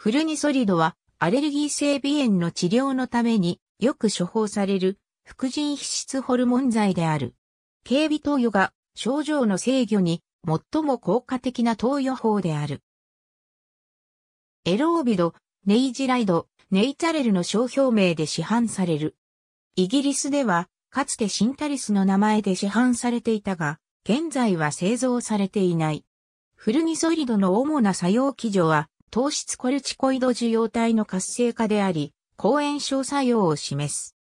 フルニソリドはアレルギー性鼻炎の治療のためによく処方される副腎皮質ホルモン剤である。軽微投与が症状の制御に最も効果的な投与法である。エロービド、ネイジライド、ネイチャレルの商標名で市販される。イギリスでは、かつてシンタリスの名前で市販されていたが、現在は製造されていない。フルニソリドの主な作用基準は、糖質コルチコイド受容体の活性化であり、抗炎症作用を示す。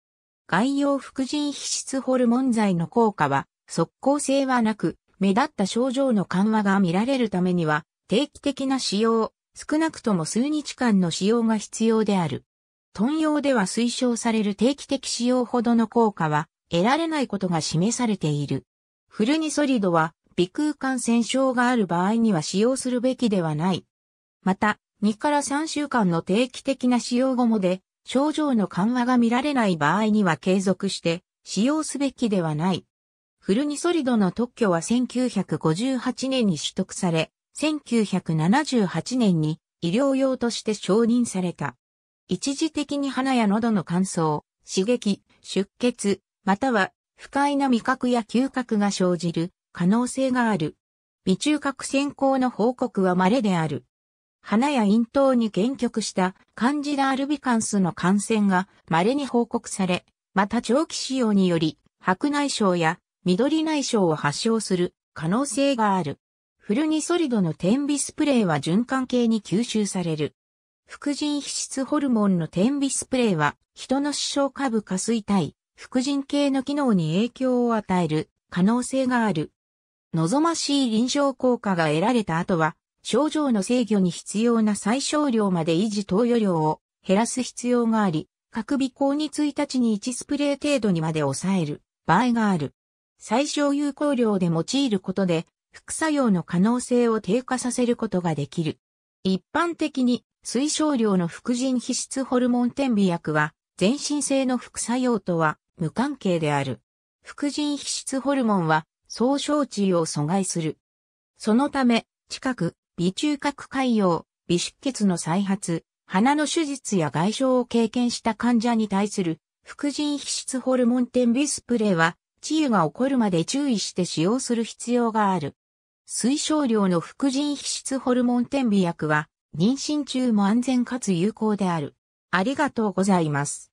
外用副腎皮質ホルモン剤の効果は、即効性はなく、目立った症状の緩和が見られるためには、定期的な使用、少なくとも数日間の使用が必要である。豚用では推奨される定期的使用ほどの効果は得られないことが示されている。フルニソリドは、鼻腔感染症がある場合には使用するべきではないまた、2から3週間の定期的な使用後もで、症状の緩和が見られない場合には継続して使用すべきではない。フルニソリドの特許は1958年に取得され、1978年に医療用として承認された。一時的に鼻や喉の乾燥、刺激、出血、または不快な味覚や嗅覚が生じる可能性がある。微中核先行の報告は稀である。花や咽頭に限局したカンジダアルビカンスの感染が稀に報告され、また長期使用により白内障や緑内障を発症する可能性がある。フルニソリドの点鼻スプレーは循環系に吸収される。副腎皮質ホルモンの点鼻スプレーは、人の視床下部下垂体、副腎系の機能に影響を与える可能性がある。望ましい臨床効果が得られた後は、症状の制御に必要な最小量まで維持投与量を減らす必要があり、各微光に1日に1スプレー程度にまで抑える場合がある。最小有効量で用いることで、副作用の可能性を低下させることができる。一般的に推奨量の副腎皮質ホルモン点鼻薬は全身性の副作用とは無関係である。副腎皮質ホルモンは総症値を阻害する。そのため、近く微中核潰瘍、微出血の再発、鼻の手術や外傷を経験した患者に対する、副腎皮質ホルモン点微スプレーは、治癒が起こるまで注意して使用する必要がある。推奨量の副腎皮質ホルモン点微薬は、妊娠中も安全かつ有効である。ありがとうございます。